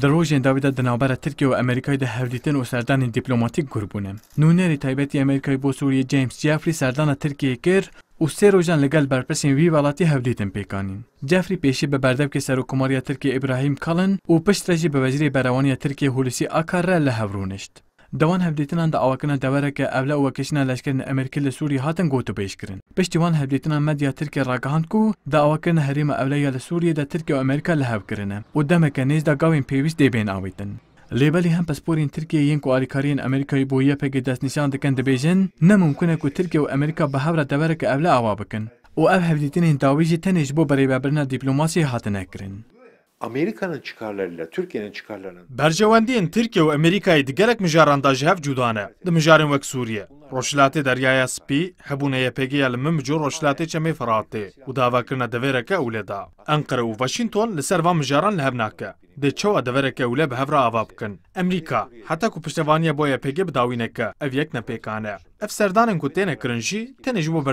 Di rojên dawî de di navbera Tirkiye û Amerîkayê de hevdîtin û serdanên dîplomatîk gurbûne. Nûnerê taybetî Amerîkayê bo Sûriyê James Jeffrey serdana Tirkiyeyê kir û sê rojan li gel berpirsên wî welatî hevdîtin pêkanîn. Jeffrey pêşî bi berdevkê serokkomariya Tirkiye Ibrahim Kalin û piştre jî bi wezîrê berewaniya Tirkiye Hulusi Akar re li hev rûnişt. دەوان هەبدێتنان دە ئاواکردە دەوەرەکە ئەولە ئەوەکەشنا لەشکردن ئەمریکی لە سووری هاتن گۆتە پێشکردن پشتیوان هەبدێتنان مەدیا ترکی ڕاگەهاند و داواکردن هەرێمە ئەولەیە لە سووریەدا ترکی و ئەمریکا لە هەبکردنە و دەمەکە نێزدا گاوین پێویست دەبێن ئاویتن لێبەلی هەم پسپۆرین ترکیە یەنک و ئاریکارین ئەمریکای بۆ یە پێگە دەستنیشان دەکەن دەبێژن نەممکنە و ترکیە و ئەمریکا بە هەورە دەوەرەکە ئەولە ئاوا بکەن و ئەو هەبدێتنین داویژی تەنێش بۆ بەرێبابرنا دیپلۆماسی هاتنەکردن. Amerika'nın çıkarlarıyla Türkiye'nin çıkarlarının Berjewendiyên Tirkiye û Amerîkayê di gelek mijaran da ji hev cûdan e di mijarên wek Sûriye. Deryaya Spî hebûna YPGya li min mijû rojhilatê çemê Feratê û devereke ewle da. Enqere û Washington li ser van mijaran li hev nake. Dê çawa devereke ewle bi hevra ava bikin. Emrîka, heta ku piştevaniya bo YPG bidawî ev yek nepêkan e. Ev serdanên ku têne kirin jî, têne ji bo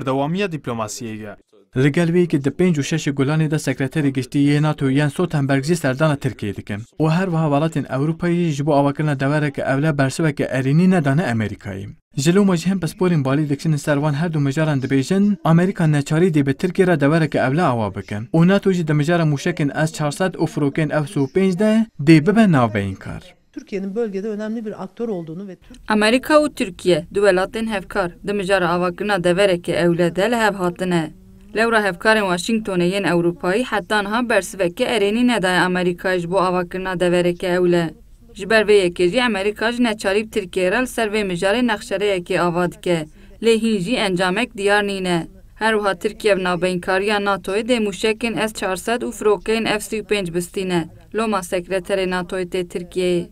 Li gelveyekê di pênc û şeşê gulanê de sekreterê giştî yê NATO yên Sotenberg jî serdana Tirkiyê dikin. û her wiha welatên Ewropayê ji bo avakirina devereke ewle bersiveke erînî nedane Amerîkayê. Ji loma jî hem pesporên balî dikişinin ser wan her du mijaran dibêjin Amerîka neçarî dê bi Tirkiye re devereke ewle awa bikin. û NATO jî di mijara mûşekên S-400 û firokên F-35 de dê bibe navbeyînkar. Türkiye'nin bölgede önemli bir aktör olduğunu ve Türk... Amerika u Türkiye duvelatên hevkar di mijara avakirina devereke ewle de li hev hatine Lewra hevkarên Washingtonê yen Ewropayî hatta ha bersiveke ereni nedaye Amerîka ji bo avakirina devereke ewle. Ji ber vê yekê jî Amerîka ji neçarîb Tirkiye re li ser vê mijarê encamek diyar nîne. Her wiha Tirkiye navbeynkariya NATOyê dê mûşekên S-400 û firokeyên F-35 bistîne. Loma Sekreteri NATOyê tê Tirkiyeyê.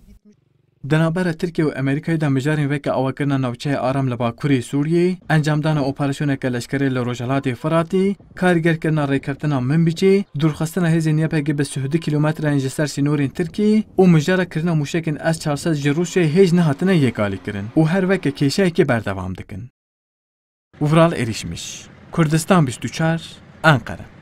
Denabera e Tirkiye û Amerîkayê de mijarên veke awakirina navçeya aram li Bakurê Sûriyê, encamdana operasyoneke leşkerê li Rojhilatê Firatê, kargerkirina rêkeftina Minbicê, durxistina hêzên Yepegê bi suhdî kilometran ji ser sînorên Tirkiyê û mijara kirina mûşekên S-400 ji Rûsyayê hêj nehatine yêkalîkirin û her veke kêşeyekê berdewam dikin. Vural erişmiş. Kurdistan 24 Ankara